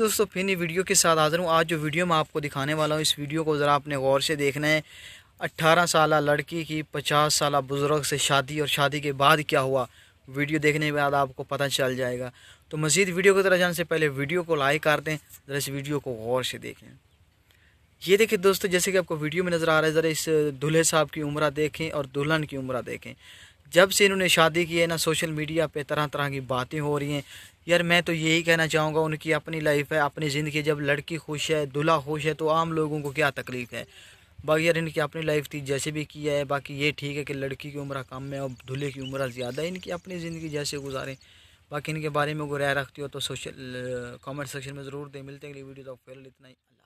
दोस्तों फिर नई वीडियो के साथ हाजिर हूँ आज जो वीडियो मैं आपको दिखाने वाला हूँ इस वीडियो को ज़रा आपने गौर से देखना है अट्ठारह साल लड़की की पचास साल बुज़ुर्ग से शादी और शादी के बाद क्या हुआ वीडियो देखने के बाद आपको पता चल जाएगा तो मज़ीद वीडियो की तरह जाने से पहले वीडियो को लाइक कर दें ज़रा इस वीडियो को गौर से देखें ये देखिए दोस्तों जैसे कि आपको वीडियो में नज़र आ रहा है ज़रा इस दूल्हे साहब की उम्र देखें और दुल्हन की उम्र देखें जब से इन्होंने शादी की है ना सोशल मीडिया पे तरह तरह की बातें हो रही हैं यार मैं तो यही कहना चाहूँगा उनकी अपनी लाइफ है अपनी ज़िंदगी जब लड़की खुश है दूल्हा खुश है तो आम लोगों को क्या तकलीफ़ है बाकी यार इनकी अपनी लाइफ थी जैसे भी किया है बाकी ये ठीक है कि लड़की की उम्र कम है और दूल्हे की उम्र ज़्यादा है इनकी अपनी ज़िंदगी जैसे गुजारें बाकी इनके बारे में वो राय रखती हो तो सोशल कमेंट सेक्शन में ज़रूर दें मिलते हैं अगली वीडियो तो फिर इतना ही